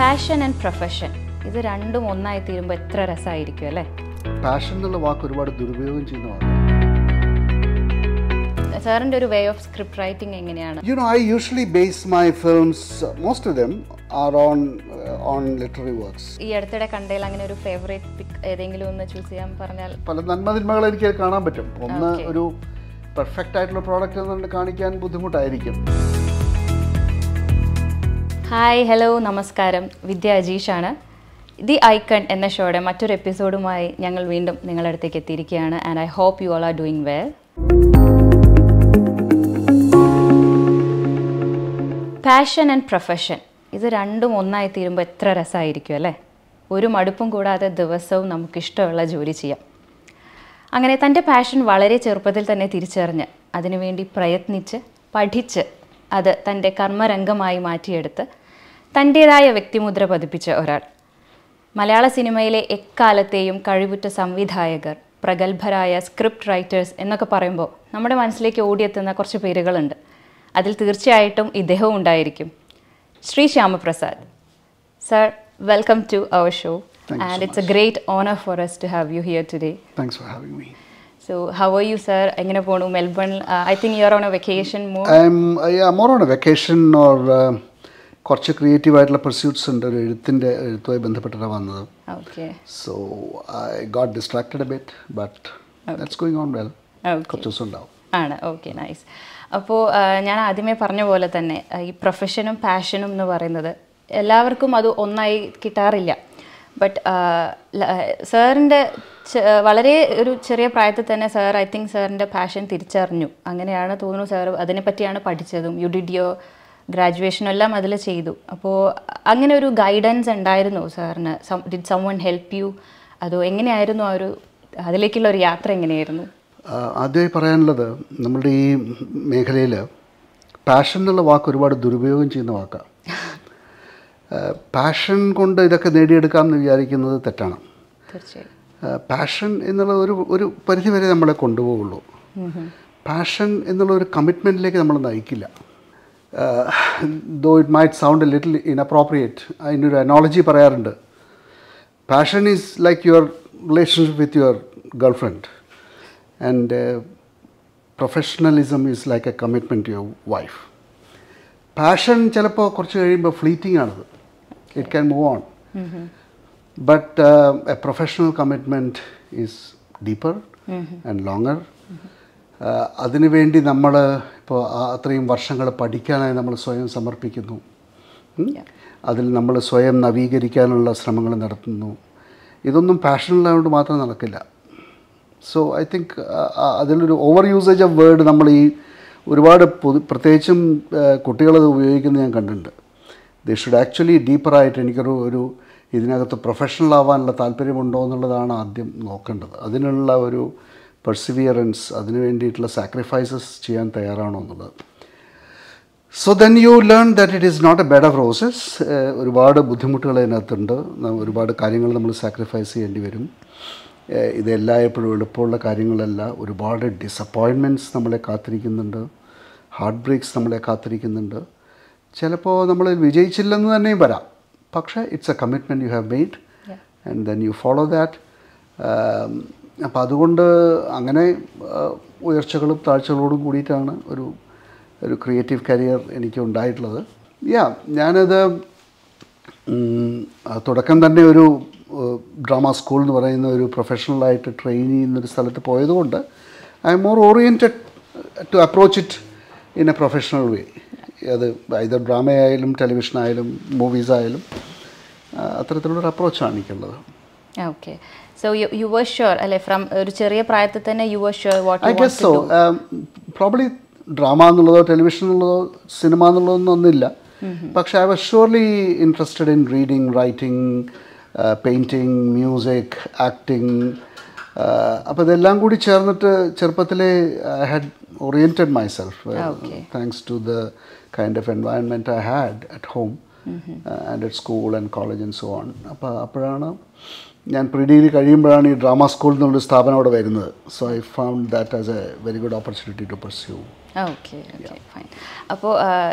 Passion and profession ഇത് രണ്ടും ഒന്നായി തീരുമ്പോൾ എത്ര രസമായിരിക്കും അല്ലേ പാഷൻ എന്നുള്ള വാക്ക് ഒരുപാട് ദുരുപയോഗം ചെയ്യുന്നതാണ് സാറിൻ്റെ ഒരു വേ ഓഫ് സ്ക്രിപ്റ്റ് റൈറ്റിംഗ് എങ്ങനെയാണ് you know I usually base my films most of them are on on literary works ഈ അടുത്തിടെ കണ്ടതിൽ അങ്ങനെ ഒരു ഫേവറേറ്റ് പിക്ക് ഏതെങ്കിലും ഒന്ന് ചൂസ് ചെയ്യാൻ പറഞ്ഞാൽ പല നന്മതിന്മകൾ എനിക്ക് കാണാൻ പറ്റും ഒന്ന് ഒരു പെർഫെക്റ്റ് ആയിട്ടുള്ള പ്രോഡക്റ്റ് കാണിക്കാൻ ബുദ്ധിമുട്ടായിരിക്കും ഹായ് ഹലോ നമസ്കാരം വിദ്യ അജീഷാണ് ദി ഐക്കൺ എന്ന ഷോയുടെ മറ്റൊരു എപ്പിസോഡുമായി ഞങ്ങൾ വീണ്ടും നിങ്ങളുടെ അടുത്തേക്ക് എത്തിയിരിക്കുകയാണ് and I hope you all are doing well passion and profession ഇത് രണ്ടും ഒന്നായി തീരുമ്പോൾ എത്ര രസമായിരിക്കും അല്ലേ ഒരു മടുപ്പും കൂടാതെ ദിവസവും നമുക്കിഷ്ടമുള്ള ജോലി ചെയ്യാം അങ്ങനെ തൻ്റെ പാഷൻ വളരെ ചെറുപ്പത്തിൽ തന്നെ തിരിച്ചറിഞ്ഞ് അതിനുവേണ്ടി പ്രയത്നിച്ച് പഠിച്ച് അത് തൻ്റെ കർമ്മരംഗമായി മാറ്റിയെടുത്ത് തൻ്റെതായ വ്യക്തിമുദ്ര പതിപ്പിച്ച ഒരാൾ മലയാള സിനിമയിലെ എക്കാലത്തെയും കഴിവുറ്റ സംവിധായകർ പ്രഗത്ഭരായ സ്ക്രിപ്റ്റ് റൈറ്റേഴ്സ് എന്നൊക്കെ പറയുമ്പോൾ നമ്മുടെ മനസ്സിലേക്ക് ഓടിയെത്തുന്ന കുറച്ച് പേരുകളുണ്ട് അതിൽ തീർച്ചയായിട്ടും ഇദ്ദേഹവും ഉണ്ടായിരിക്കും Shri Shyamaprasad sir welcome to our show and it's a great honour for us to have you here today thanks for having me So how are you, sir? എങ്ങനെ പോണു Melbourne I think you are on a vacation more I'm more on a vacation or കുറച്ച് creative ആയിട്ടുള്ള pursuits ഉണ്ട് ഒരു എഴുത്തിൻ്റെ എഴുത്തുമായി ബന്ധപ്പെട്ടിട്ടാണ് വന്നത് so I got distracted bit but going on well കുറച്ച് ദിവസം ഉണ്ടാവും ആണ് ഓക്കെ നൈസ് അപ്പോൾ ഞാൻ ആദ്യമേ പറഞ്ഞ പോലെ തന്നെ ഈ പ്രൊഫഷനും പാഷനും എന്ന് പറയുന്നത് എല്ലാവർക്കും അത് ഒന്നായി കിട്ടാറില്ല ബട്ട് സാറിൻ്റെ വളരെ ഒരു ചെറിയ പ്രായത്തിൽ തന്നെ സാർ ഐ തിങ്ക് സാറിൻ്റെ പാഷൻ തിരിച്ചറിഞ്ഞു അങ്ങനെയാണ് തോന്നുന്നു സാർ അതിനെപ്പറ്റിയാണ് പഠിച്ചതും യു ഡിഡ് യോ ഗ്രാജുവേഷനെല്ലാം അതിൽ ചെയ്തു അപ്പോൾ അങ്ങനെ ഒരു ഗൈഡൻസ് ഉണ്ടായിരുന്നു സാറിന് did someone help you അതോ എങ്ങനെയായിരുന്നു ആ ഒരു അതിലേക്കുള്ള ഒരു യാത്ര എങ്ങനെയായിരുന്നു ആദ്യമായി പറയാനുള്ളത് നമ്മളുടെ ഈ മേഖലയിൽ പാഷൻ എന്നുള്ള വാക്ക് ഒരുപാട് ദുരുപയോഗം ചെയ്യുന്ന വാക്കാണ് പാഷൻ കൊണ്ട് ഇതൊക്കെ നേടിയെടുക്കാം എന്ന് വിചാരിക്കുന്നത് തെറ്റാണ് പാഷൻ എന്നുള്ള ഒരു ഒരു പരിധി വരെ നമ്മളെ കൊണ്ടുപോകുള്ളൂ പാഷൻ എന്നുള്ള ഒരു കമ്മിറ്റ്മെൻറ്റിലേക്ക് നമ്മൾ നയിക്കില്ല Uh, though it might sound a little inappropriate, I need an analogy for parayarundu. Passion is like your relationship with your girlfriend and uh, professionalism is like a commitment to your wife. Passion chalapo fleeting It can move on. Mm-hmm. But uh, a professional commitment is deeper mm-hmm. and longer. അതിനുവേണ്ടി നമ്മൾ ഇപ്പോൾ അത്രയും വർഷങ്ങൾ പഠിക്കാനായി നമ്മൾ സ്വയം സമർപ്പിക്കുന്നു അതിൽ നമ്മൾ സ്വയം നവീകരിക്കാനുള്ള ശ്രമങ്ങൾ നടത്തുന്നു ഇതൊന്നും പാഷനിലായതുകൊണ്ട് മാത്രം നടക്കില്ല സോ ഐ തിങ്ക് അതിലൊരു ഓവർ യൂസേജ് ഓഫ് വേർഡ് നമ്മൾ ഈ ഒരുപാട് പ്രത്യേകിച്ചും കുട്ടികളത് ഉപയോഗിക്കുന്നത് ഞാൻ കണ്ടിട്ടുണ്ട് ദേ ഷുഡ് ആക്ച്വലി ഡീപ്പറായിട്ട് എനിക്കൊരു ഒരു ഇതിനകത്ത് പ്രൊഫഷണൽ ആവാനുള്ള താല്പര്യമുണ്ടോ എന്നുള്ളതാണ് ആദ്യം നോക്കേണ്ടത് അതിനുള്ള ഒരു പെർസിവിയറൻസ് അതിന് വേണ്ടിയിട്ടുള്ള സാക്രിഫൈസസ് ചെയ്യാൻ തയ്യാറാണോ എന്നുള്ളത് so then you learn that it is not a bed of roses ഒരുപാട് ബുദ്ധിമുട്ടുകൾ അതിനകത്തുണ്ട് ഒരുപാട് കാര്യങ്ങൾ നമ്മൾ സാക്രിഫൈസ് ചെയ്യേണ്ടി വരും ഇതെല്ലായ്പ്പോഴും എളുപ്പമുള്ള കാര്യങ്ങളല്ല ഒരുപാട് ഡിസപ്പോയിൻമെൻറ്റ്സ് നമ്മളെ കാത്തിരിക്കുന്നുണ്ട് ഹാർട്ട് ബ്രേക്സ് നമ്മളെ കാത്തിരിക്കുന്നുണ്ട് ചിലപ്പോൾ നമ്മൾ വിജയിച്ചില്ലെന്ന് തന്നെയും വരാം പക്ഷേ it's a commitment you have made and then you follow that അപ്പോൾ അതുകൊണ്ട് അങ്ങനെ ഉയർച്ചകളും താഴ്ചകളോടും കൂടിയിട്ടാണ് ഒരു ഒരു ക്രിയേറ്റീവ് കരിയർ എനിക്ക് ഉണ്ടായിട്ടുള്ളത് യാ ഞാനത് തുടക്കം തന്നെ ഒരു ഡ്രാമ സ്കൂൾ എന്ന് പറയുന്ന ഒരു പ്രൊഫഷണലായിട്ട് ട്രെയിൻ ചെയ്യുന്നൊരു സ്ഥലത്ത് പോയതുകൊണ്ട് I'm more oriented to approach it in a professional way അത് ഇത് ഡ്രാമയായാലും ടെലിവിഷനായാലും മൂവീസായാലും അത്തരത്തിലുള്ളൊരു അപ്രോച്ചാണ് എനിക്കുള്ളത് okay So you, you were sure, അല്ലെ ഫ്രം ചെറിയ പ്രായത്തിൽ തന്നെ you were sure what I guess so probably drama എന്നുള്ളതോ ടെലിവിഷൻ എന്നുള്ളതോ സിനിമ എന്നുള്ളതൊന്നും ഒന്നുമില്ല പക്ഷെ I was surely interested in reading writing painting music acting അപ്പോൾ ഇതെല്ലാം കൂടി ചേർന്നിട്ട് ചെറുപ്പത്തിലേ I had oriented my self thanks to the kind of environment I had at home and at school and college and so on അപ്പോൾ അപ്പോഴാണ് ഞാൻ pre degree കഴിയുമ്പോഴാണ് ഈ ഡ്രാമ സ്കൂൾ എന്നൊരു സ്ഥാപനം അവിടെ വരുന്നത് so I found that as a very good opportunity to pursue okay fine അപ്പോൾ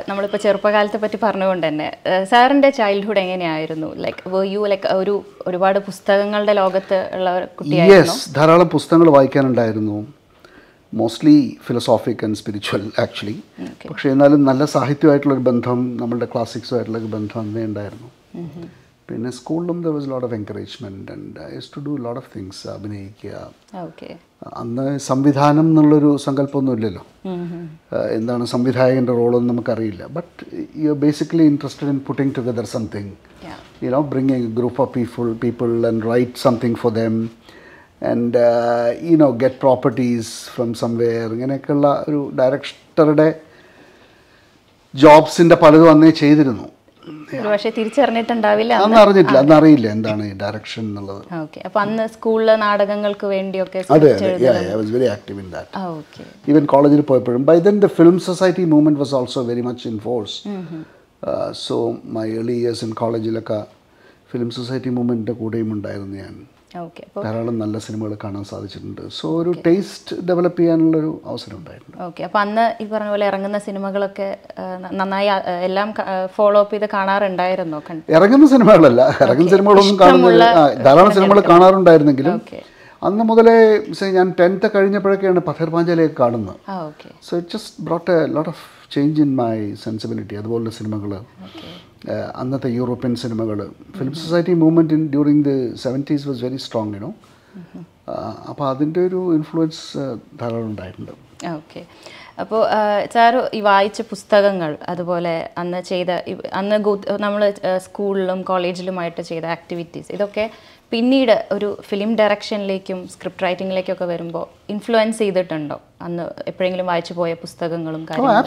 നമ്മളിപ്പോൾ ചെറുപ്പകാലത്തെ പറ്റി പറഞ്ഞുകൊണ്ട് തന്നെ സാറിൻ്റെ ചൈൽഡ്ഹുഡ് എങ്ങനെയായിരുന്നു ലൈക്ക് വർ യു ലൈക്ക് ഒരു ഒരുപാട് പുസ്തകങ്ങളുടെ ലോകത്ത് ഉള്ള കുട്ടിയായിരുന്നു ധാരാളം പുസ്തകങ്ങൾ വായിക്കാനുണ്ടായിരുന്നു mostly philosophic and spiritual actually പക്ഷേ എന്നാലും നല്ല സാഹിത്യമായിട്ടുള്ളൊരു ബന്ധം നമ്മളുടെ ക്ലാസിക്സുമായിട്ടുള്ളൊരു ബന്ധം അന്നേ ഉണ്ടായിരുന്നു mm-hmm. പിന്നെ സ്കൂളിലും there was lot of encouragement and I used to do lot of things അഭിനയിക്കുക ഓക്കെ അന്ന് സംവിധാനം എന്നുള്ളൊരു സങ്കല്പമൊന്നും ഇല്ലല്ലോ എന്താണ് സംവിധായകൻ്റെ റോളൊന്നും നമുക്കറിയില്ല but you are basically interested in putting together something you know bring a group of people people and write something for them and you know get properties from somewhere ഇങ്ങനെയൊക്കെയുള്ള ഒരു ഡയറക്ടറുടെ ജോബ്സിൻ്റെ പലതും അന്നേ ചെയ്തിരുന്നു പക്ഷേ തിരിച്ചറിഞ്ഞിട്ടുണ്ടാവില്ല അന്ന് അറിഞ്ഞിട്ടില്ല അന്ന് അറിയില്ല എന്താണ് ഈ ഡയറക്ഷൻ എന്നുള്ളത് ഓക്കെ അപ്പോൾ അന്ന് സ്കൂളിലെ നാടകങ്ങൾക്ക് വേണ്ടിയൊക്കെ അതെ I was very active in that okay even കോളേജിൽ പോയപ്പോഴും by then the film society movement was also very much in force force so my early years in കോളേജിലൊക്കെ ഫിലിം സൊസൈറ്റി മൂവ്മെൻറ്റിൻ്റെ കൂടെയും ഉണ്ടായിരുന്നു ഞാൻ ധാരാളം നല്ല സിനിമകൾ കാണാൻ സാധിച്ചിട്ടുണ്ട് സോ ഒരു ടേസ്റ്റ് ഡെവലപ്പ് ചെയ്യാനുള്ള ഒരു അവസരം ഉണ്ടായിട്ടുണ്ട് ഓക്കെ അപ്പോൾ അന്ന് ഈ പറഞ്ഞ പോലെ ഇറങ്ങുന്ന സിനിമകളൊക്കെ നന്നായി എല്ലാം ഫോളോ അപ്പ് ചെയ്ത് കാണാറുണ്ടായിരുന്നോ ഇറങ്ങുന്ന സിനിമകളല്ല ഇറങ്ങുന്ന സിനിമകളൊന്നും കാണുന്നില്ല ധാരാളം സിനിമകൾ കാണാറുണ്ടായിരുന്നെങ്കിലും അന്ന് മുതലേ ഞാൻ ടെൻത്ത് കഴിഞ്ഞപ്പോഴൊക്കെയാണ് പഥർ പാഞ്ചാലിയൊക്കെ കാണുന്നത് so it just brought a lot of change in my sensibility അതുപോലുള്ള സിനിമകൾ അന്നത്തെ യൂറോപ്യൻ സിനിമകൾ film society movement in during the seventies was very strong you know അപ്പോൾ അതിൻ്റെ ഒരു ഇൻഫ്ലുവൻസ് ധാരാളം ഉണ്ടായിട്ടുണ്ട് ഓക്കെ അപ്പോൾ സാറ് ഈ വായിച്ച പുസ്തകങ്ങൾ അതുപോലെ അന്ന് ചെയ്ത അന്ന് നമ്മൾ സ്കൂളിലും കോളേജിലുമായിട്ട് ചെയ്ത ആക്ടിവിറ്റീസ് ഇതൊക്കെ പിന്നീട് ഒരു ഫിലിം ഡയറക്ഷനിലേക്കും സ്ക്രിപ്റ്റ് റൈറ്റിംഗിലേക്കൊക്കെ വരുമ്പോൾ ഇൻഫ്ലുവൻസ് ചെയ്തിട്ടുണ്ടോ അന്ന് എപ്പോഴെങ്കിലും വായിച്ചു പോയ പുസ്തകങ്ങളും കാര്യങ്ങളും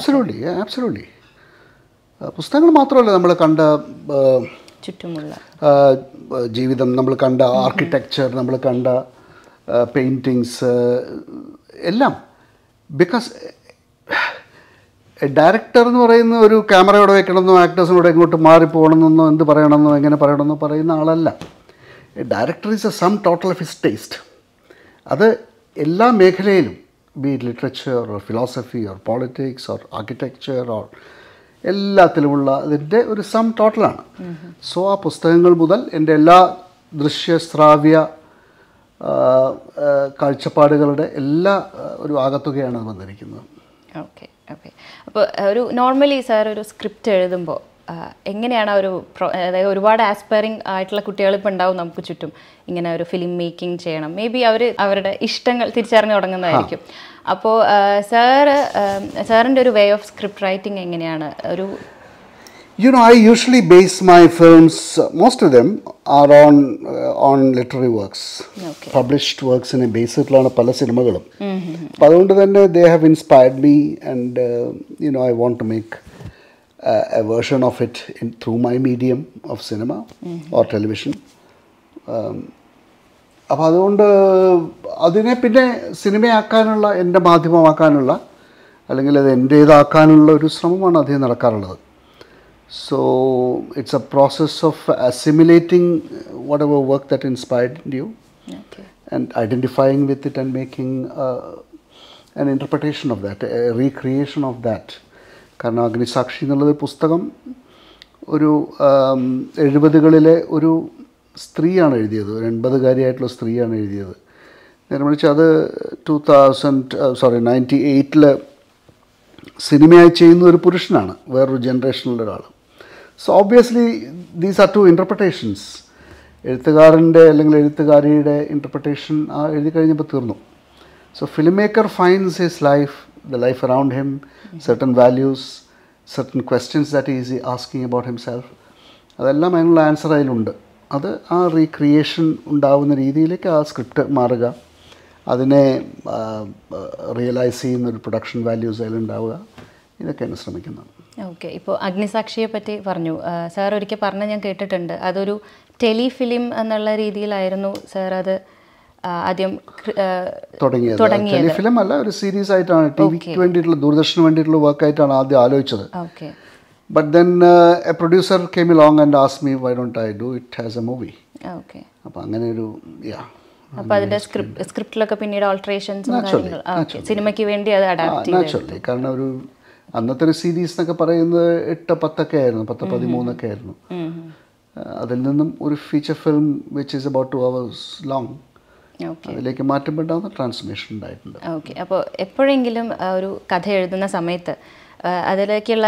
പുസ്തകങ്ങൾ മാത്രമല്ല നമ്മൾ കണ്ട ചുറ്റുമുള്ള ജീവിതം നമ്മൾ കണ്ട ആർക്കിടെക്ചർ നമ്മൾ കണ്ട പെയിൻറ്റിങ്സ് എല്ലാം ബിക്കോസ് ഡയറക്ടർ എന്ന് പറയുന്ന ഒരു ക്യാമറയോടെ വെക്കണമെന്നോ ആക്ടേഴ്സിനോട് എങ്ങോട്ട് പോകണമെന്നോ എന്ത് പറയണമെന്നോ എങ്ങനെ പറയണമെന്നോ പറയുന്ന ആളല്ല director is a sum total of his taste അത് എല്ലാ മേഖലയിലും be literature or philosophy or politics or architecture or എല്ലാത്തിലുമുള്ള അതിൻ്റെ ഒരു സം ടോട്ടലാണ് സോ ആ പുസ്തകങ്ങൾ മുതൽ എൻ്റെ എല്ലാ ദൃശ്യ ശ്രാവ്യ കാഴ്ചപ്പാടുകളുടെ എല്ലാ ഒരു ആകത്തുകയാണ് വന്നിരിക്കുന്നത് ഓക്കെ ഓക്കെ അപ്പോൾ ഒരു നോർമലി സാർ ഒരു സ്ക്രിപ്റ്റ് എഴുതുമ്പോൾ എങ്ങനെയാണ് ഒരു അതായത് ഒരുപാട് ആസ്പയറിംഗ് ആയിട്ടുള്ള കുട്ടികൾ ഇപ്പോൾ ഉണ്ടാവും നമുക്ക് ചുറ്റും ഇങ്ങനെ ഒരു ഫിലിം മേക്കിംഗ് ചെയ്യണം മേ ബി അവർ അവരുടെ ഇഷ്ടങ്ങൾ തിരിച്ചറിഞ്ഞു തുടങ്ങുന്നതായിരിക്കും അപ്പോൾ സാറ് സാറിൻ്റെ ഒരു വേ ഓഫ് സ്ക്രിപ്റ്റ് റൈറ്റിംഗ് എങ്ങനെയാണ് ഒരു you know I usually base my films most of them are on on literary works published വർക്ക്സിനെ ബേസ് ചെയ്തിട്ടുള്ളതാണ് പല സിനിമകളും അപ്പം അതുകൊണ്ട് തന്നെ they have inspired me and you know I want to make a version of it in through my medium of cinema or television അപ്പോൾ അതുകൊണ്ട് അതിനെ പിന്നെ സിനിമയാക്കാനുള്ള എൻ്റെ മാധ്യമമാക്കാനുള്ള അല്ലെങ്കിൽ അത് എൻ്റേതാക്കാനുള്ള ഒരു ശ്രമമാണ് അധികം നടക്കാറുള്ളത് so it's a process of assimilating whatever work that inspired you and identifying with it and making an interpretation of that recreation of that കാരണം അഗ്നിസാക്ഷി എന്നുള്ളത് പുസ്തകം ഒരു um, എഴുപതുകളിലെ ഒരു സ്ത്രീയാണ് എഴുതിയത് ഒരു എൺപതുകാരിയായിട്ടുള്ള സ്ത്രീയാണ് എഴുതിയത് നേരെ മറിച്ച് അത് ടു തൗസൻഡ് സോറി നയൻറ്റി എയ്റ്റിൽ സിനിമയായി ചെയ്യുന്ന ഒരു പുരുഷനാണ് വേറൊരു ജനറേഷനിലുള്ള ഒരാൾ so obviously these are two interpretations എഴുത്തുകാരൻ്റെ അല്ലെങ്കിൽ എഴുത്തുകാരിയുടെ ഇൻ്റർപ്രിട്ടേഷൻ ആ എഴുതി കഴിഞ്ഞപ്പോൾ തീർന്നു so film maker finds his life the life around him certain values certain questions that is asking about himself അതെല്ലാം അതിനുള്ള ആൻസർ അതിലുണ്ട് അത് ആ റീക്രിയേഷൻ ഉണ്ടാവുന്ന രീതിയിലേക്ക് ആ സ്ക്രിപ്റ്റ് മാറുക അതിനെ റിയലൈസ് ചെയ്യുന്ന ഒരു പ്രൊഡക്ഷൻ വാല്യൂസ് അതിലുണ്ടാവുക ഇതൊക്കെയാണ് ശ്രമിക്കുന്നത് ഓക്കെ ഇപ്പോൾ അഗ്നിസാക്ഷിയെ പറ്റി പറഞ്ഞു സാർ ഒരിക്കൽ പറഞ്ഞ ഞാൻ കേട്ടിട്ടുണ്ട് അതൊരു ടെലിഫിലിം എന്നുള്ള രീതിയിലായിരുന്നു സാർ അത് ആദ്യം തുടങ്ങിയത് ടെലിഫിലിം അല്ല ഒരു സീരീസ് ആയിട്ടാണ് ടി വിക്ക് വേണ്ടിയിട്ടുള്ള ദൂരദർശന് വേണ്ടിയിട്ടുള്ള വർക്കായിട്ടാണ് ആദ്യം ആലോചിച്ചത് okay But then uh, a producer came along and asked me, why don't I do it as a movie? Ah, okay. അപ്പോൾ അങ്ങനെ ഒരു യാ അപ്പോൾ അതിന്റെ സ്ക്രിപ്റ്റ് സ്ക്രിപ്റ്റിലൊക്കെ പിന്നീട് ഓൾട്രേഷൻസും കാര്യങ്ങളും സിനിമയ്ക്ക് വേണ്ടി അത് അഡാപ്റ്റ് നാച്ചുറലി കാരണം ഒരു അന്നത്തെ ഒരു സീരീസ് എന്നൊക്കെ പറയുന്നത് എട്ട് പത്തൊക്കെ ആയിരുന്നു പത്ത് പതിമൂന്നൊക്കെ ആയിരുന്നു അതിൽ നിന്നും ഒരു feature film which is about two hours long അതിലേക്ക് മാറ്റപ്പെട്ടാവുന്ന ട്രാൻസ്ഫർമേഷൻ ഉണ്ടായിട്ടുണ്ട് ഓക്കെ അപ്പോൾ എപ്പോഴെങ്കിലും ഒരു കഥ എഴുതുന്ന സമയത്ത് അതിലേക്കുള്ള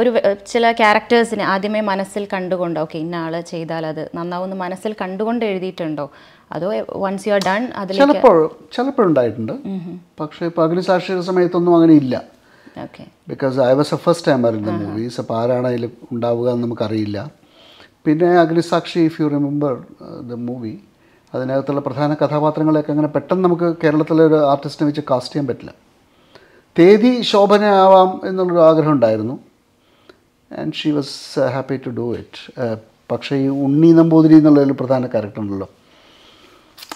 ഒരു ചില ക്യാരക്ടേഴ്സിനെ ആദ്യമേ മനസ്സിൽ കണ്ടുകൊണ്ടോ ഓക്കെ ഇന്ന ആള് ചെയ്താൽ അത് നന്നാവുമെന്ന് മനസ്സിൽ കണ്ടുകൊണ്ട് എഴുതിയിട്ടുണ്ടോ അതോ വൺസ് യു ആർ ഡൺ അതിൽ ചിലപ്പോഴുണ്ടായിട്ടുണ്ട് പക്ഷേ ഇപ്പോൾ സാക്ഷി സമയത്തൊന്നും അങ്ങനെ ഇല്ല because I was a first timer in movies അപ്പോൾ ആരാണ് അതിൽ ഉണ്ടാവുക എന്ന് നമുക്കറിയില്ല പിന്നെ Agnisakshi if you remember the movie അതിനകത്തുള്ള പ്രധാന കഥാപാത്രങ്ങളെയൊക്കെ അങ്ങനെ പെട്ടെന്ന് നമുക്ക് കേരളത്തിലെ ഒരു ആർട്ടിസ്റ്റിനെ വെച്ച് കാസ്റ്റ് ചെയ്യാൻ പറ്റില്ല തേതി ശോഭനയാവാം എന്നുള്ളൊരു ആഗ്രഹം ഉണ്ടായിരുന്നു and she was happy to do it പക്ഷേ ഈ ഉണ്ണി നമ്പൂതിരി എന്നുള്ളതിൽ പ്രധാന ക്യാരക്ടർ ഉണ്ടല്ലോ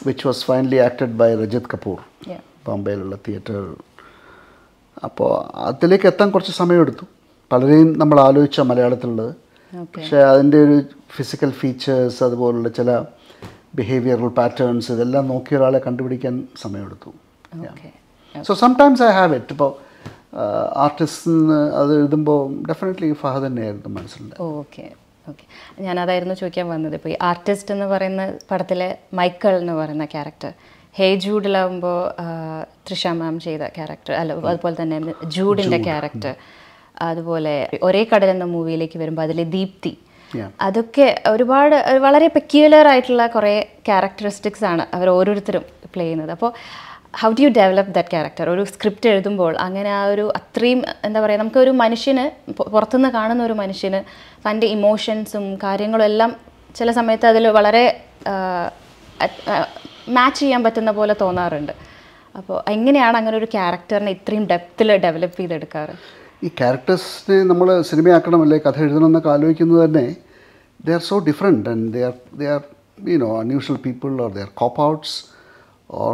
which was finally acted by Rajat Kapoor ബോംബെയിലുള്ള തിയേറ്റർ അപ്പോൾ അതിലേക്ക് എത്താൻ കുറച്ച് സമയമെടുത്തു പലരെയും നമ്മൾ ആലോചിച്ച മലയാളത്തിലുള്ളത് പക്ഷേ അതിൻ്റെ ഒരു ഫിസിക്കൽ ഫീച്ചേഴ്സ് അതുപോലുള്ള ചില ബിഹേവിയറൽ പാറ്റേൺസ് ഇതെല്ലാം നോക്കിയ ഒരാളെ കണ്ടുപിടിക്കാൻ സമയമെടുത്തു okay so sometimes I have it ഇപ്പോൾ ആർട്ടിസ്റ്റ് അത് എഴുതുമ്പോൾ ഡെഫിനറ്റ്ലി ഫഹദ് തന്നെയായിരുന്നു മനസ്സിലുണ്ട് ഓക്കെ oh, ഓക്കെ ഞാനതായിരുന്നു ചോദിക്കാൻ വന്നത് ഇപ്പോൾ ഈ ആർട്ടിസ്റ്റ് എന്ന് പറയുന്ന പടത്തിലെ മൈക്കൾ എന്ന് പറയുന്ന ക്യാരക്ടർ ഹേ ജൂഡിലാവുമ്പോൾ തൃഷ മാം ചെയ്ത ക്യാരക്ടർ അല്ല അതുപോലെ തന്നെ ജൂഡിൻ്റെ ക്യാരക്ടർ അതുപോലെ ഒരേ കടൽ എന്ന മൂവിയിലേക്ക് വരുമ്പോൾ അതിലെ ദീപ്തി അതൊക്കെ ഒരുപാട് വളരെ പെക്യുലർ ആയിട്ടുള്ള കുറേ ക്യാരക്ടറിസ്റ്റിക്സ് ആണ് അവർ ഓരോരുത്തരും പ്ലേ ചെയ്യുന്നത് അപ്പോൾ how do you develop that character ഒരു സ്ക്രിപ്റ്റ് എഴുതുമ്പോൾ അങ്ങനെ ആ ഒരു അത്രയും എന്താ പറയുക നമുക്ക് ഒരു മനുഷ്യന് പുറത്തുനിന്ന് കാണുന്ന ഒരു മനുഷ്യന് തൻ്റെ ഇമോഷൻസും കാര്യങ്ങളും എല്ലാം ചില സമയത്ത് അതിൽ വളരെ മാച്ച് ചെയ്യാൻ പറ്റുന്ന പോലെ തോന്നാറുണ്ട് അപ്പോൾ എങ്ങനെയാണ് അങ്ങനെ ഒരു ക്യാരക്ടറിനെ ഇത്രയും ഡെപ്തിൽ ഡെവലപ്പ് ചെയ്തെടുക്കാറ് ഈ ക്യാരക്ടേഴ്സിനെ നമ്മൾ അല്ലെ കഥ എഴുതണം എന്നൊക്കെ ആലോചിക്കുന്നത് തന്നെ they are so different and they are they are no unusual people or they are cop outs or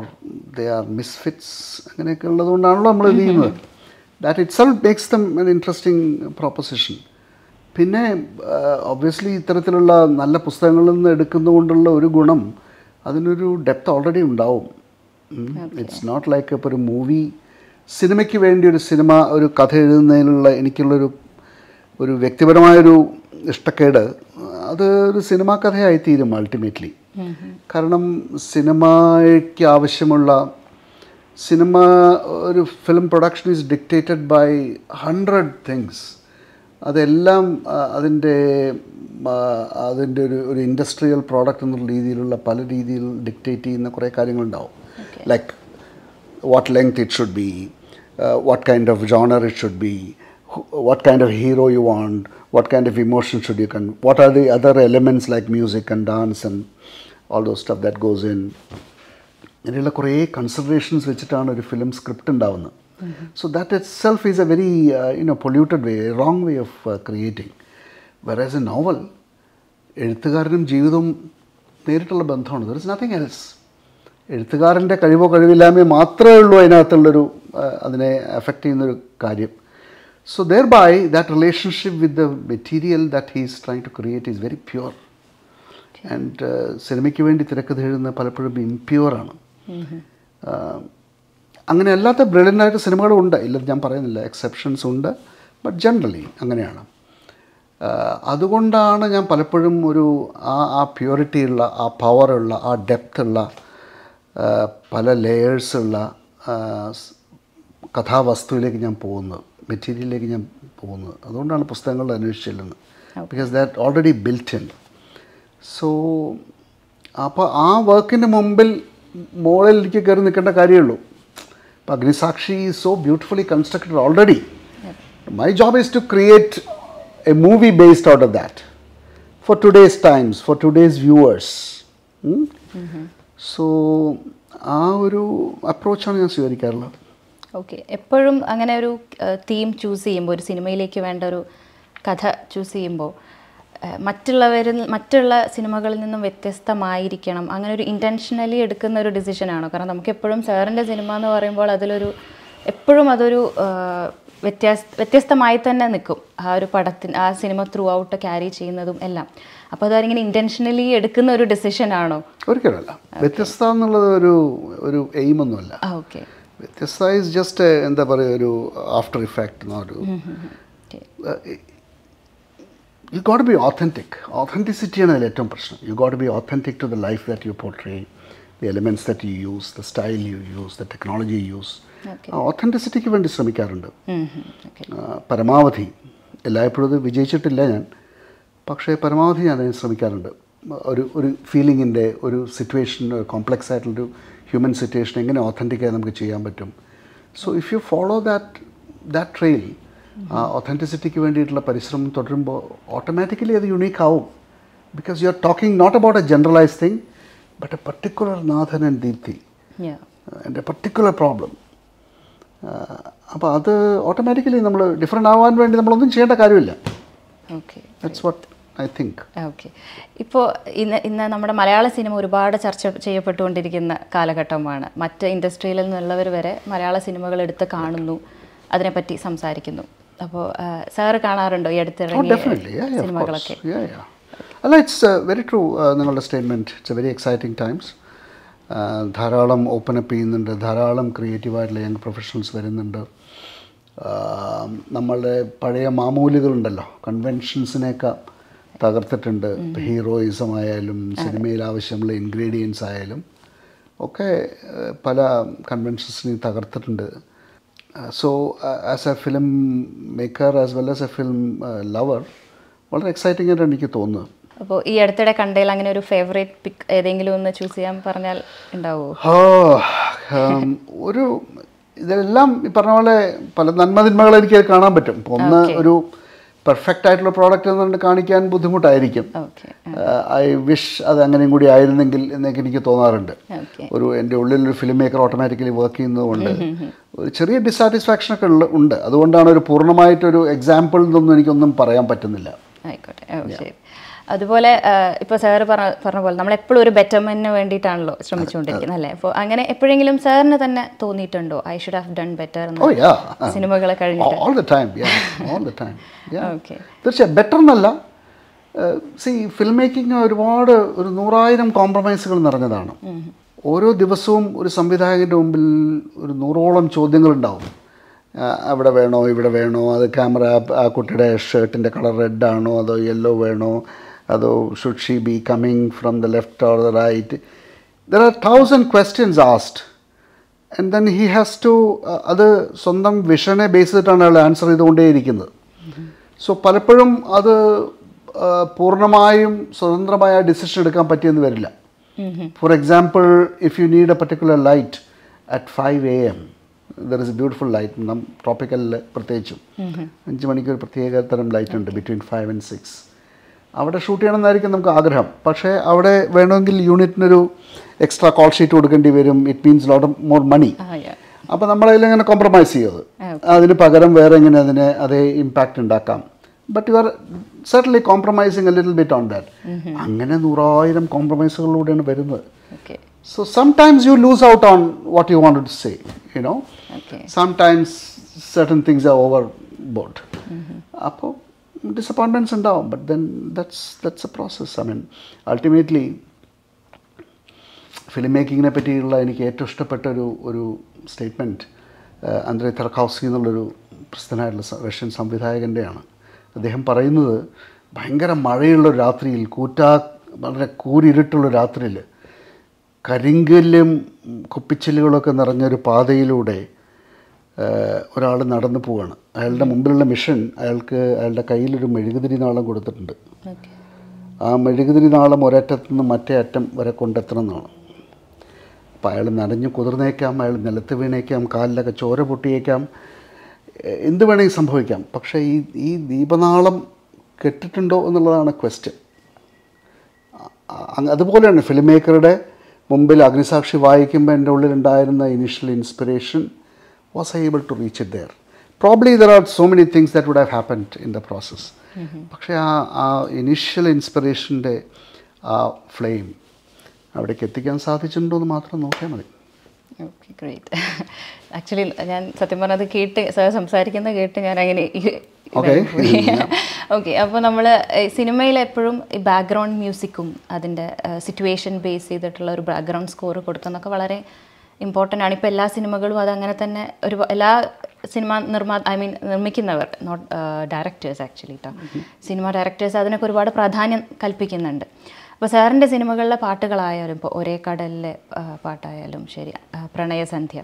they are misfits അങ്ങനെയൊക്കെ ഉള്ളതുകൊണ്ടാണല്ലോ നമ്മൾ ചെയ്യുന്നത് that itself makes them an interesting proposition പിന്നെ ഒബ്വിയസ്ലി uh, ഇത്തരത്തിലുള്ള നല്ല പുസ്തകങ്ങളിൽ നിന്ന് എടുക്കുന്നതുകൊണ്ടുള്ള ഒരു ഗുണം അതിനൊരു ഡെപ്ത് ഓൾറെഡി ഉണ്ടാവും ഇറ്റ്സ് നോട്ട് ലൈക്ക് ഇപ്പോൾ ഒരു മൂവി സിനിമയ്ക്ക് വേണ്ടി ഒരു സിനിമ ഒരു കഥ എഴുതുന്നതിനുള്ള എനിക്കുള്ളൊരു ഒരു വ്യക്തിപരമായൊരു ഇഷ്ടക്കേട് അത് ഒരു സിനിമാ കഥയായിത്തീരും അൾട്ടിമേറ്റ്ലി കാരണം സിനിമയ്ക്ക് ആവശ്യമുള്ള സിനിമ ഒരു film production is dictated by hundred things അതെല്ലാം അതിൻ്റെ അതിൻ്റെ ഒരു ഒരു ഇൻഡസ്ട്രിയൽ പ്രോഡക്റ്റ് എന്നുള്ള രീതിയിലുള്ള പല രീതിയിൽ ഡിക്റ്റേറ്റ് ചെയ്യുന്ന കുറേ കാര്യങ്ങളുണ്ടാവും like what length it should be what kind of genre it should be what kind of hero you want what kind of emotion should you con what are the other elements like music and dance and all those stuff that goes in ഇങ്ങനെയുള്ള കുറേ considerations വെച്ചിട്ടാണ് ഒരു film script ഉണ്ടാവുന്നത് so that itself is a very you know polluted way wrong way of creating were as a novel എഴുത്തുകാരനും ജീവിതവും നേരിട്ടുള്ള ബന്ധമാണ് there is nothing else എഴുത്തുകാരൻ്റെ കഴിവോ കഴിവില്ലാമേ മാത്രമേ ഉള്ളൂ അതിനകത്തുള്ളൊരു അതിനെ എഫക്റ്റ് ചെയ്യുന്നൊരു കാര്യം so thereby that relationship with the material that he's try to create is very pure and സിനിമയ്ക്ക് uh, വേണ്ടി തിരക്കഥ എഴുതുന്ന പലപ്പോഴും ഇംപ്യൂറാണ് അങ്ങനെ അല്ലാത്ത ബ്രില്യൻ്റായിട്ട് സിനിമകളും ഉണ്ട് ഇല്ലെന്ന് ഞാൻ പറയുന്നില്ല എക്സെപ്ഷൻസ് ഉണ്ട് ബട്ട് ജനറലി അങ്ങനെയാണ് അതുകൊണ്ടാണ് ഞാൻ പലപ്പോഴും ഒരു ആ ആ പ്യൂരിറ്റിയുള്ള ആ പവറുള്ള ആ ഡെപ്തുള്ള പല ലെയേഴ്സുള്ള കഥാവസ്തുവിലേക്ക് ഞാൻ പോകുന്നത് മെറ്റീരിയലിലേക്ക് ഞാൻ പോകുന്നത് അതുകൊണ്ടാണ് പുസ്തകങ്ങൾ അന്വേഷിച്ചില്ലെന്ന് ബിക്കോസ് ദാറ്റ് ഓൾറെഡി ബിൽറ്റ് ഉണ്ട് സോ അപ്പോൾ ആ വർക്കിൻ്റെ മുമ്പിൽ മോളിൽ എനിക്ക് കയറി നിൽക്കേണ്ട കാര്യമുള്ളൂ അപ്പോൾ Agnisakshi is so beautifully constructed already my job is to create a movie based out of that for today's times for today's viewers so ആ ഒരു അപ്രോച്ചാണ് ഞാൻ സ്വീകരിക്കാറുള്ളത് ഓക്കെ എപ്പോഴും അങ്ങനെ ഒരു തീം ചൂസ് ചെയ്യുമ്പോൾ ഒരു സിനിമയിലേക്ക് വേണ്ട ഒരു കഥ ചൂസ് ചെയ്യുമ്പോൾ മറ്റുള്ളവർ മറ്റുള്ള സിനിമകളിൽ നിന്നും വ്യത്യസ്തമായിരിക്കണം അങ്ങനെ ഒരു ഇൻറ്റൻഷനലി എടുക്കുന്ന ഒരു ഡിസിഷനാണോ കാരണം നമുക്ക് എപ്പോഴും സാറിൻ്റെ സിനിമ എന്ന് പറയുമ്പോൾ അതിലൊരു എപ്പോഴും അതൊരു വ്യത്യാസ വ്യത്യസ്തമായി തന്നെ നിൽക്കും ആ ഒരു പടത്തിന് ആ സിനിമ ത്രൂ ഔട്ട് ക്യാരി ചെയ്യുന്നതും എല്ലാം അപ്പോൾ അതിങ്ങനെ ഇൻറ്റൻഷനലി എടുക്കുന്ന ഒരു ഡിസിഷനാണോ ഒരിക്കലല്ല വ്യത്യസ്ത എന്നുള്ളത് ഒരു ഒരു എയിമൊന്നുമല്ല ഓക്കെ വ്യത്യസ്ത ഇസ് ജസ്റ്റ് എന്താ പറയുക ഒരു ആഫ്റ്റർ ഇഫക്റ്റ് എന്നൊരു യു ഗോട്ട് ബി ഓത്തൻറ്റിക് ഓത്തൻറ്റിസിറ്റിയാണ് അതിൽ ഏറ്റവും പ്രശ്നം you got be authentic to the life that you portray the elements that you use the style you use the technology use ഓത്തൻറ്റിസിറ്റിക്ക് വേണ്ടി ശ്രമിക്കാറുണ്ട് പരമാവധി എല്ലായ്പ്പോഴും അത് വിജയിച്ചിട്ടില്ല ഞാൻ പക്ഷേ പരമാവധി ഞാൻ അതിന് ശ്രമിക്കാറുണ്ട് ഒരു ഒരു ഫീലിങ്ങിൻ്റെ ഒരു സിറ്റുവേഷൻ കോംപ്ലക്സ് ആയിട്ടുള്ളൊരു ഹ്യൂമൻ സിറ്റുവേഷൻ എങ്ങനെ ഓത്തൻറ്റിക്കായി നമുക്ക് ചെയ്യാൻ പറ്റും so if you follow that that trail ആ ഒത്തൻറ്റിസിറ്റിക്ക് വേണ്ടിയിട്ടുള്ള പരിശ്രമം തുടരുമ്പോൾ ഓട്ടോമാറ്റിക്കലി അത് യുണീക്ക് ആവും because you are talking not about a generalise thing but a particular Nathan and Deepthi എൻ്റെ പർട്ടിക്കുലർ പ്രോബ്ലം അപ്പോൾ അത് ഓട്ടോമാറ്റിക്കലി നമ്മൾ ഡിഫറെൻ്റ് ആവാൻ വേണ്ടി നമ്മളൊന്നും ചെയ്യേണ്ട കാര്യമില്ല okay that's what I think okay ഇപ്പോൾ ഇന്ന് ഇന്ന് നമ്മുടെ മലയാള സിനിമ ഒരുപാട് ചർച്ച ചെയ്യപ്പെട്ടുകൊണ്ടിരിക്കുന്ന കാലഘട്ടമാണ് മറ്റ് ഇൻഡസ്ട്രിയിൽ നിന്നുള്ളവർ വരെ മലയാള സിനിമകൾ എടുത്ത് കാണുന്നു അതിനെപ്പറ്റി സംസാരിക്കുന്നു അപ്പോൾ സാറ് കാണാറുണ്ടോ ഈ അടുത്തിറങ്ങിയ oh, സിനിമകളൊക്കെ അല്ല ഇറ്റ്സ് വെരി ട്രൂ നിങ്ങളുടെ statement it's very exciting times ധാരാളം ഓപ്പൺ അപ്പ് ചെയ്യുന്നുണ്ട് ധാരാളം ക്രിയേറ്റീവായിട്ടുള്ള യങ് പ്രൊഫഷണൽസ് വരുന്നുണ്ട് um, നമ്മളുടെ പഴയ മാമൂലുകളുണ്ടല്ലോ കൺവെൻഷൻസിനെയൊക്കെ തകർത്തിട്ടുണ്ട് ഹീറോയിസം ആയാലും സിനിമയിൽ ആവശ്യമുള്ള ഇൻഗ്രീഡിയൻസ് ആയാലും ഒക്കെ uh, പല കൺവെൻഷൻസിനെയും തകർത്തിട്ടുണ്ട് so as a film maker as well as a film lover വളരെ എക്സൈറ്റിംഗ് ആയിട്ടാണ് എനിക്ക് തോന്നുന്നത് അപ്പോൾ ഈ അടുത്തിടെ കണ്ടതിൽ അങ്ങനെ ഒരു ഫേവറേറ്റ് പിക് ഏതെങ്കിലും ഒന്ന് ചൂസ് ചെയ്യാൻ പറഞ്ഞാൽ ഉണ്ടാവുമോ ഒരു ഇതെല്ലാം ഈ പറഞ്ഞ പോലെ പല നന്മതിന്മകൾ എനിക്ക് കാണാൻ പറ്റും ഒന്ന് ഒരു പെർഫെക്റ്റ് ആയിട്ടുള്ള പ്രോഡക്റ്റ് എന്ന് എന്നുകൊണ്ട് കാണിക്കാൻ ബുദ്ധിമുട്ടായിരിക്കും ഐ വിഷ് അത് അങ്ങനെയും കൂടി ആയിരുന്നെങ്കിൽ എന്നൊക്കെ എനിക്ക് തോന്നാറുണ്ട് ഒരു എൻ്റെ ഉള്ളിൽ ഒരു ഫിലിം മേക്കർ ഓട്ടോമാറ്റിക്കലി വർക്ക് ചെയ്യുന്നതുകൊണ്ട് ഒരു ചെറിയ ഡിസാറ്റിസ്ഫാക്ഷൻ ഒക്കെ ഉണ്ട് അതുകൊണ്ടാണ് ഒരു പൂർണ്ണമായിട്ടൊരു എക്സാമ്പിൾ എന്നൊന്നും എനിക്കൊന്നും പറയാൻ പറ്റുന്നില്ല ആയിക്കോട്ടെ ശരി അതുപോലെ ഇപ്പോൾ സാർ പറഞ്ഞ പറഞ്ഞ പോലെ നമ്മൾ എപ്പോഴും ഒരു ബെറ്റർമെന്റിന് വേണ്ടിയിട്ടാണല്ലോ ശ്രമിച്ചുകൊണ്ടിരിക്കുന്നത് അല്ലേ അപ്പോൾ അങ്ങനെ എപ്പോഴെങ്കിലും സാറിന് തന്നെ തോന്നിയിട്ടുണ്ടോ I should have done better സിനിമകളെ കഴിഞ്ഞിട്ട് സി ഫിലിം മേക്കിംഗ് ഒരുപാട് ഒരു നൂറായിരം കോംപ്രമൈസുകൾ നിറഞ്ഞതാണ് ഓരോ ദിവസവും ഒരു സംവിധായകൻ്റെ മുമ്പിൽ ഒരു നൂറോളം ചോദ്യങ്ങളുണ്ടാവും അവിടെ വേണോ ഇവിടെ വേണോ അത് ക്യാമറ ആ കുട്ടിയുടെ ഷർട്ടിൻ്റെ കളർ റെഡ് ആണോ അതോ യെല്ലോ വേണോ Although, should she be coming from the left or the right? There are thousand questions asked. And then he has to അത് സ്വന്തം വിഷനെ ബേസ് ചെയ്തിട്ടാണ് അയാൾ ആൻസർ ചെയ്തുകൊണ്ടേയിരിക്കുന്നത് സോ പലപ്പോഴും അത് പൂർണ്ണമായും സ്വതന്ത്രമായ ഡിസിഷൻ എടുക്കാൻ പറ്റിയെന്ന് വരില്ല for example if you need a particular light at five A M there is beautiful light നം ട്രോപ്പിക്കലിൽ പ്രത്യേകിച്ചും അഞ്ച് മണിക്ക് ഒരു പ്രത്യേക തരം ലൈറ്റ് ഉണ്ട് ബിറ്റ്വീൻ ഫൈവ് ആൻഡ് സിക്സ് അവിടെ ഷൂട്ട് ചെയ്യണമെന്നായിരിക്കും നമുക്ക് ആഗ്രഹം പക്ഷേ അവിടെ വേണമെങ്കിൽ യൂണിറ്റിനൊരു എക്സ്ട്രാ കോൾ ഷീറ്റ് കൊടുക്കേണ്ടി വരും it means lot of more money അപ്പോൾ നമ്മളതിൽ ഇങ്ങനെ കോംപ്രമൈസ് ചെയ്യുന്നത് ah, അതിന് പകരം വേറെ എങ്ങനെ അതിനെ അതേ ഇമ്പാക്റ്റ് ഉണ്ടാക്കാം but you are certainly compromising a little bit on that അങ്ങനെ നൂറായിരം കോംപ്രമൈസുകളിലൂടെയാണ് വരുന്നത് so sometimes you lose out on what you want to say you know sometimes certain things are overboard അപ്പോൾ ഡിസപ്പോയിൻമെൻറ്റ്സ് ഉണ്ടാവും but then then that's a process I mean ultimately film മേക്കിങ്ങിനെ പറ്റിയുള്ള എനിക്ക് ഏറ്റവും ഇഷ്ടപ്പെട്ട ഒരു ഒരു സ്റ്റേറ്റ്മെൻറ്റ് അന്ത്രേ തർക്കാവ്സ്കി എന്നുള്ളൊരു പ്രസിദ്ധനായിട്ടുള്ള റഷ്യൻ സംവിധായകൻ്റെയാണ് അദ്ദേഹം പറയുന്നത് ഭയങ്കര മഴയുള്ള രാത്രിയിൽ കൂറ്റാ വളരെ കൂരിരുട്ടുള്ള രാത്രിയിൽ കരിങ്കല്ലും കുപ്പിച്ചില്ലുകളൊക്കെ നിറഞ്ഞൊരു പാതയിലൂടെ ഒരാൾ നടന്നു പോവാണ് അയാളുടെ മുമ്പിലുള്ള മിഷൻ അയാൾക്ക് അയാളുടെ കയ്യിലൊരു മെഴുകുതിരി നാളം കൊടുത്തിട്ടുണ്ട് ആ മെഴുകുതിരി നാളം ഒരറ്റത്തു നിന്ന് മറ്റേ അറ്റം വരെ കൊണ്ടെത്തണം എന്നാണ് അപ്പം അയാൾ നനഞ്ഞു കുതിർന്നേക്കാം അയാൾ നിലത്ത് വീണേക്കാം കാലിലൊക്കെ ചോര പൊട്ടിയേക്കാം എന്ത് വേണമെങ്കിൽ സംഭവിക്കാം പക്ഷേ ഈ ഈ ദീപനാളം കെട്ടിട്ടുണ്ടോ എന്നുള്ളതാണ് ക്വസ്റ്റ്യൻ അതുപോലെയാണ് ഫിലിം മേക്കറുടെ മുമ്പിൽ അഗ്നിസാക്ഷി വായിക്കുമ്പോൾ എൻ്റെ ഉള്ളിലുണ്ടായിരുന്ന initial inspiration was I able to reach it there? Probably there are so many things that would have happened in the process. Mm-hmm. പക്ഷേ ആ ആ ഇനിഷ്യൽ ഇൻസ്പിറേഷൻ്റെ ആ ഫ്ലെയിം അവിടേക്ക് എത്തിക്കാൻ സാധിച്ചിട്ടുണ്ടോ എന്ന് മാത്രം നോക്കിയാൽ മതി ഓക്കെ ഗ്രേറ്റ് ആക്ച്വലി ഞാൻ സത്യം പറഞ്ഞത് കേട്ട് സാർ സംസാരിക്കുന്ന കേട്ട് ഞാൻ അങ്ങനെ ഓക്കെ അപ്പോൾ നമ്മൾ സിനിമയിൽ എപ്പോഴും ഈ ബാക്ക്ഗ്രൗണ്ട് മ്യൂസിക്കും അതിൻ്റെ സിറ്റുവേഷൻ ബേസ് ചെയ്തിട്ടുള്ള ഒരു ബാക്ക്ഗ്രൗണ്ട് സ്കോർ കൊടുക്കുന്നൊക്കെ വളരെ ഇമ്പോർട്ടൻ്റ് ആണ് ഇപ്പോൾ എല്ലാ സിനിമകളും അതങ്ങനെ തന്നെ ഒരു എല്ലാ സിനിമ നിർമ്മാ ഐ മീൻ നിർമ്മിക്കുന്നവർ നോട്ട് ഡയറക്ടേഴ്സ് ആക്ച്വലി കേട്ടോ സിനിമ ഡയറക്ടേഴ്സ് അതിനൊക്കെ ഒരുപാട് പ്രാധാന്യം കൽപ്പിക്കുന്നുണ്ട് അപ്പോൾ സാറിൻ്റെ സിനിമകളിലെ പാട്ടുകളായാലും ഇപ്പോൾ ഒരേ കടലിലെ പാട്ടായാലും ശരി പ്രണയസന്ധ്യ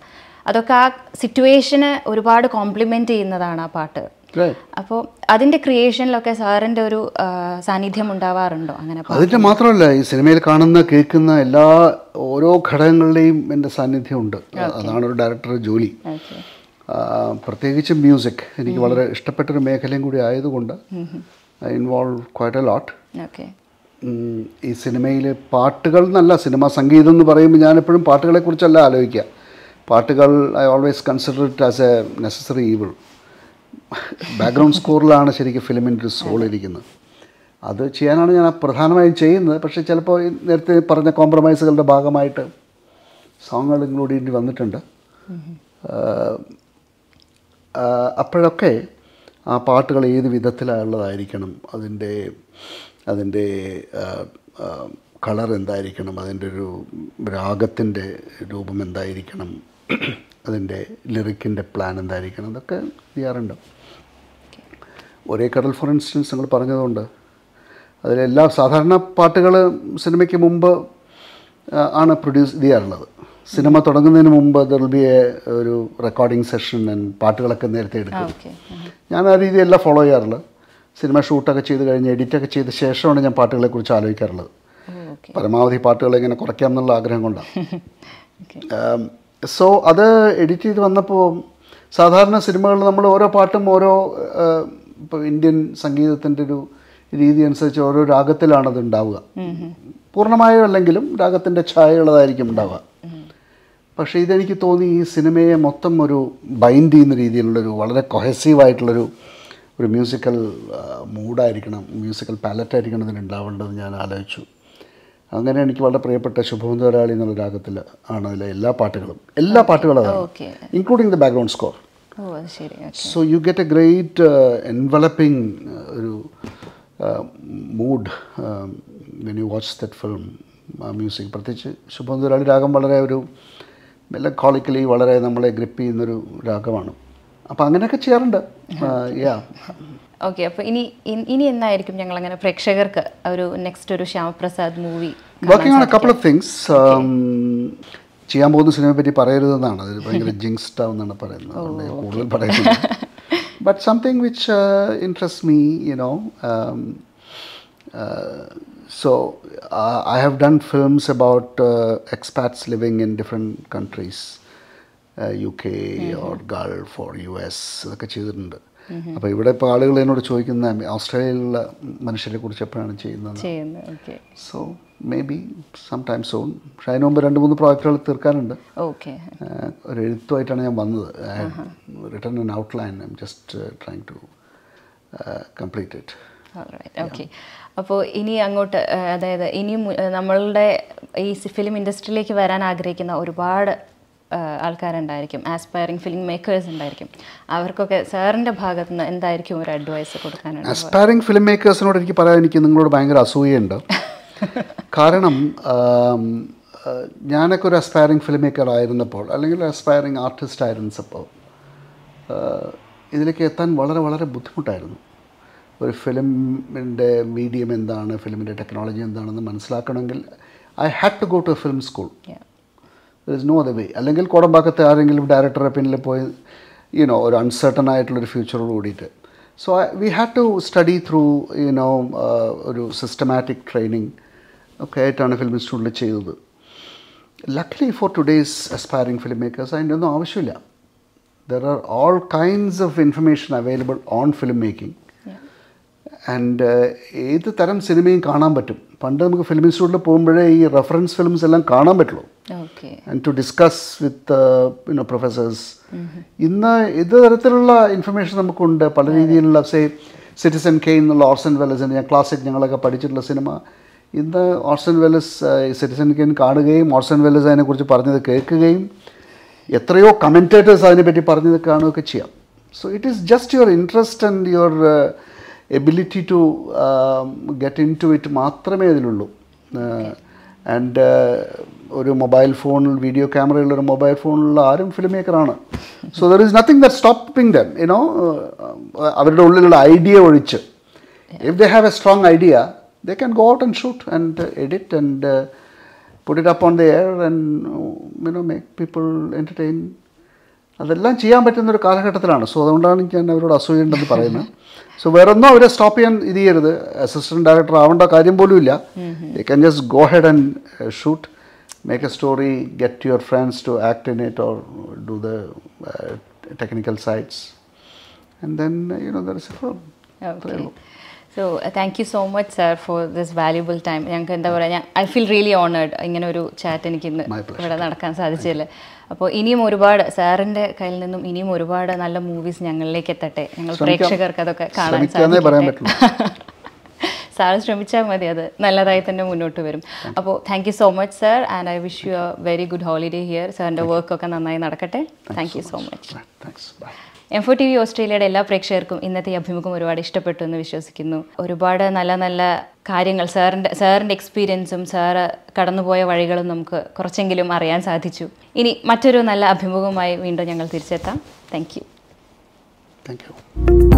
അതൊക്കെ ആ സിറ്റുവേഷന് ഒരുപാട് കോംപ്ലിമെൻറ്റ് ചെയ്യുന്നതാണ് ആ പാട്ട് അപ്പോൾ അതിന്റെ ക്രിയേഷനിലൊക്കെ സാറിന്റെ ഒരു സാന്നിധ്യം ഉണ്ടാവാറുണ്ടോ അങ്ങനെ അതിന്റെ മാത്രമല്ല ഈ സിനിമയിൽ കാണുന്ന കേൾക്കുന്ന എല്ലാ ഓരോ ഘടകങ്ങളുടെയും എന്റെ സാന്നിധ്യം ഉണ്ട് അതാണ് ഒരു ഡയറക്ടറുടെ ജോലി പ്രത്യേകിച്ച് മ്യൂസിക് എനിക്ക് mm-hmm. വളരെ ഒരു മേഖലയും കൂടി ആയതുകൊണ്ട് ഇൻവോൾവ് ക്വാറ്റ് എ ലോട്ട് ഈ സിനിമയിലെ പാട്ടുകൾ എന്നല്ല സിനിമ സംഗീതം എന്ന് പറയുമ്പോൾ ഞാനെപ്പോഴും പാട്ടുകളെക്കുറിച്ചല്ല ആലോചിക്കുക പാട്ടുകൾ I always consider it as a necessary evil background സ്കോറിലാണ് ശരിക്കും ഫിലിമിൻ്റെ ഒരു സോൾ ഇരിക്കുന്നത് അത് ചെയ്യാനാണ് ഞാൻ പ്രധാനമായും ചെയ്യുന്നത് പക്ഷേ ചിലപ്പോൾ നേരത്തെ പറഞ്ഞ കോംപ്രമൈസുകളുടെ ഭാഗമായിട്ട് സോങ്ങുകൾ ഇൻക്ലൂഡ് ചെയ്യേണ്ടി വന്നിട്ടുണ്ട് അപ്പോഴൊക്കെ ആ പാട്ടുകൾ ഏത് വിധത്തിലുള്ളതായിരിക്കണം അതിൻ്റെ അതിൻ്റെ കളർ എന്തായിരിക്കണം അതിൻ്റെ ഒരു രാഗത്തിൻ്റെ രൂപം എന്തായിരിക്കണം അതിൻ്റെ ലിറിക്കിൻ്റെ പ്ലാൻ എന്തായിരിക്കണം അതൊക്കെ ചെയ്യാറുണ്ട് ഒരേ കടൽ ഫോർ ഇൻസ്റ്റൻസ് നിങ്ങൾ പറഞ്ഞതുകൊണ്ട് അതിലെല്ലാം സാധാരണ പാട്ടുകൾ സിനിമയ്ക്ക് മുമ്പ് ആണ് പ്രൊഡ്യൂസ് ചെയ്യാറുള്ളത് സിനിമ തുടങ്ങുന്നതിന് മുമ്പ് ദർ ബി എ ഒരു റെക്കോർഡിംഗ് സെഷൻ പാട്ടുകളൊക്കെ നേരത്തെ എടുക്കും ഞാൻ ആ രീതിയല്ല ഫോളോ ചെയ്യാറുള്ളത് സിനിമ ഷൂട്ടൊക്കെ ചെയ്ത് കഴിഞ്ഞ് എഡിറ്റൊക്കെ ചെയ്ത ശേഷമാണ് ഞാൻ പാട്ടുകളെക്കുറിച്ച് ആലോചിക്കാറുള്ളത് പരമാവധി പാട്ടുകളെ എങ്ങനെ കുറയ്ക്കാം എന്നുള്ള ആഗ്രഹം കൊണ്ടാണ് സോ അത് എഡിറ്റ് ചെയ്ത് വന്നപ്പോൾ സാധാരണ സിനിമകളിൽ നമ്മൾ ഓരോ പാട്ടും ഓരോ ഇപ്പോൾ ഇന്ത്യൻ സംഗീതത്തിൻ്റെ ഒരു രീതി അനുസരിച്ച് ഓരോ രാഗത്തിലാണ് അത് ഉണ്ടാവുക പൂർണ്ണമായോ അല്ലെങ്കിലും രാഗത്തിൻ്റെ ഛായകളതായിരിക്കും ഉണ്ടാവുക പക്ഷേ ഇതെനിക്ക് തോന്നി ഈ സിനിമയെ മൊത്തം ഒരു ബൈൻഡ് ചെയ്യുന്ന രീതിയിലുള്ളൊരു വളരെ കൊഹസീവായിട്ടുള്ളൊരു ഒരു മ്യൂസിക്കൽ മൂഡായിരിക്കണം മ്യൂസിക്കൽ പാലറ്റായിരിക്കണം ഉണ്ടാവേണ്ടതെന്ന് ഞാൻ ആലോചിച്ചു അങ്ങനെ എനിക്ക് വളരെ പ്രിയപ്പെട്ട ശുഭം തൊരാളി എന്നുള്ള രാഗത്തിൽ ആണ് അതിലെ എല്ലാ പാട്ടുകളും എല്ലാ പാട്ടുകളും അതാണ് including the background score so you get a great enveloping ഒരു mood when you watch that film music പ്രത്യേകിച്ച് ശുഭം രാഗം വളരെ ഒരു മെലക്കോളിക്കലി വളരെ നമ്മളെ ഗ്രിപ്പ് ചെയ്യുന്നൊരു രാഗമാണ് അപ്പം അങ്ങനെയൊക്കെ ചെയ്യാറുണ്ട് യാ uh, ഓക്കെ അപ്പൊ ഇനി ഇനി എന്നായിരിക്കും ഞങ്ങൾ അങ്ങനെ പ്രേക്ഷകർക്ക് ഒരു നെക്സ്റ്റ് ഒരു Shyamaprasad movie working on a couple of things ചെയ്യാൻ പോകുന്ന സിനിമയെ പറ്റി പറയരുതെന്നാണ് അതിൽ ഭയങ്കര ജിങ്സ്റ്റ് ആവുന്നാണ് പറയുന്നത് കൂടുതൽ പറയുന്നത് but something which interest me you know so I have done films about expats living in different countries U K or Gulf or U S ഇതൊക്കെ ചെയ്തിട്ടുണ്ട് Mm-hmm. അപ്പോൾ ഇവിടെ ഇപ്പോൾ ആളുകൾ എന്നോട് ചോദിക്കുന്ന ഓസ്ട്രേലിയയിലുള്ള മനുഷ്യരെ കുറിച്ച് എപ്പോഴാണ് ചെയ്യുന്നത് so maybe some time zone പക്ഷേ മുമ്പ് രണ്ട് മൂന്ന് പ്രോജക്റ്റുകൾ തീർക്കാനുണ്ട് ഒരു എഴുത്തുമായിട്ടാണ് ഞാൻ വന്നത് return an outline I'm just trying to complete it okay അപ്പോൾ ഇനി അങ്ങോട്ട് അതായത് ഇനിയും നമ്മളുടെ ഈ ഫിലിം ഇൻഡസ്ട്രിയിലേക്ക് വരാൻ ആഗ്രഹിക്കുന്ന ഒരുപാട് ആൾക്കാരുണ്ടായിരിക്കും ആസ്പയറിംഗ് ഫിലിം മേക്കേഴ്സ് ഉണ്ടായിരിക്കും അവർക്കൊക്കെ സാറിൻ്റെ ഭാഗത്തു നിന്ന് എന്തായിരിക്കും ഒരു അഡ്വൈസ് കൊടുക്കാനുണ്ട് ആസ്പയറിംഗ് ഫിലിം മേക്കേഴ്സിനോട് എനിക്ക് പറയാൻ എനിക്ക് നിങ്ങളോട് ഭയങ്കര അസൂയുണ്ട് കാരണം ഞാനൊക്കെ ഒരു അസ്പയറിംഗ് ഫിലിം മേക്കർ ആയിരുന്നപ്പോൾ അല്ലെങ്കിൽ അസ്പയറിംഗ് ആർട്ടിസ്റ്റ് ആയിരുന്നപ്പോൾ ഇതിലേക്ക് എത്താൻ വളരെ വളരെ ബുദ്ധിമുട്ടായിരുന്നു ഒരു ഫിലിമിൻ്റെ മീഡിയം എന്താണ് ഫിലിമിൻ്റെ ടെക്നോളജി എന്താണെന്ന് മനസ്സിലാക്കണമെങ്കിൽ I had to go to a film school is no അതെ വേ അല്ലെങ്കിൽ കോടമ്പാക്കത്തെ ആരെങ്കിലും ഡയറക്ടറെ പിന്നിൽ പോയി യുനോ ഒരു അൺസർട്ടൺ ആയിട്ടുള്ളൊരു ഫ്യൂച്ചറോട് കൂടിയിട്ട് so we have to study through you know ഒരു സിസ്റ്റമാറ്റിക് ട്രെയിനിങ് ഒക്കെ ആയിട്ടാണ് ഫിലിം ഇൻസ്റ്റിറ്റ്യൂട്ടിൽ ചെയ്തത് luckily for today's aspiring film makers അതിൻ്റെ ഒന്നും ആവശ്യമില്ല there are all kinds of information available on film making and uh, ഏത് തരം സിനിമയും കാണാൻ പറ്റും പണ്ട് നമുക്ക് ഫിലിം ഇൻസ്റ്റിറ്റ്യൂട്ടിൽ പോകുമ്പോഴേ ഈ റെഫറൻസ് ഫിലിംസ് എല്ലാം കാണാൻ പറ്റുള്ളൂ and to discuss with you know professors ഇന്ന് ഏത് തരത്തിലുള്ള ഇൻഫർമേഷൻ നമുക്കുണ്ട് പല രീതിയിലുള്ള സേ സിറ്റിസൺ കെ എന്നുള്ള ഓർസൺ വെല്ലസിൻ്റെ ഞാൻ ക്ലാസിക് ഞങ്ങളൊക്കെ പഠിച്ചിട്ടുള്ള സിനിമ ഇന്ന് ഓർസൺ വെല്ലസ് സിറ്റിസൺ കെയിൻ കാണുകയും ഓർസൺ വെല്ലസ് അതിനെക്കുറിച്ച് പറഞ്ഞത് കേൾക്കുകയും എത്രയോ കമൻറ്റേറ്റേഴ്സ് അതിനെപ്പറ്റി പറഞ്ഞത് കാണുകയൊക്കെ ചെയ്യാം so it is just your interest and your ability to get into it മാത്രമേ അതിലുള്ളൂ ആൻഡ് uh, uh, ഒരു മൊബൈൽ ഫോണിൽ വീഡിയോ ക്യാമറയുള്ള ഒരു മൊബൈൽ ഫോണിലുള്ള ആരും ഫിലിം മേക്കറാണ് so there is nothing that stopping them you know അവരുടെ ഉള്ളിലുള്ള ഐഡിയ ഒഴിച്ച് if they have a strong idea they can go out and shoot and edit and put it up on the air and you know make people entertain അതെല്ലാം ചെയ്യാൻ പറ്റുന്ന ഒരു കാലഘട്ടത്തിലാണ് so അതുകൊണ്ടാണ് ഞാൻ അവരോട് അസൂയുണ്ടെന്ന് പറയുന്നത് സോ വേറെ ഒന്നും അവരെ സ്റ്റോപ്പ് ചെയ്യാൻ ഇത് ചെയ്യരുത് അസിസ്റ്റന്റ് ഡയറക്ടർ ആവേണ്ട കാര്യം പോലും ഇല്ല they can just go head and shoot make a story get your friends to act in it or do the technical sides and then you know there is a for so thank you so much sir for this valuable time ഞങ്ങൾക്ക് എന്താ പറയുക I feel really honoured ഇങ്ങനെ ഒരു chat എനിക്ക് ഇന്ന് ഇവിടെ നടക്കാൻ സാധിച്ചില്ല അപ്പോൾ ഇനിയും ഒരുപാട് സാറിൻ്റെ കയ്യിൽ നിന്നും ഇനിയും ഒരുപാട് നല്ല മൂവീസ് ഞങ്ങളിലേക്ക് എത്തട്ടെ ഞങ്ങൾ പ്രേക്ഷകർക്ക് അതൊക്കെ കാണാൻ സാധിക്കും സാർ ശ്രമിച്ചാൽ മതി അത് നല്ലതായി തന്നെ മുന്നോട്ട് വരും അപ്പോൾ thank you so much sir and I wish you a very good holiday here സാറിൻ്റെ വർക്കൊക്കെ നന്നായി നടക്കട്ടെ thank you so much M four T V ഓസ്ട്രേലിയയുടെ എല്ലാ പ്രേക്ഷകർക്കും ഇന്നത്തെ അഭിമുഖം ഒരുപാട് ഇഷ്ടപ്പെട്ടു എന്ന് വിശ്വസിക്കുന്നു ഒരുപാട് നല്ല നല്ല കാര്യങ്ങൾ സാറിൻ്റെ സാറിൻ്റെ എക്സ്പീരിയൻസും സാറ് കടന്നുപോയ വഴികളും നമുക്ക് കുറച്ചെങ്കിലും അറിയാൻ സാധിച്ചു ഇനി മറ്റൊരു നല്ല അഭിമുഖവുമായി വീണ്ടും ഞങ്ങൾ തിരിച്ചെത്താം താങ്ക് യു താങ്ക് യു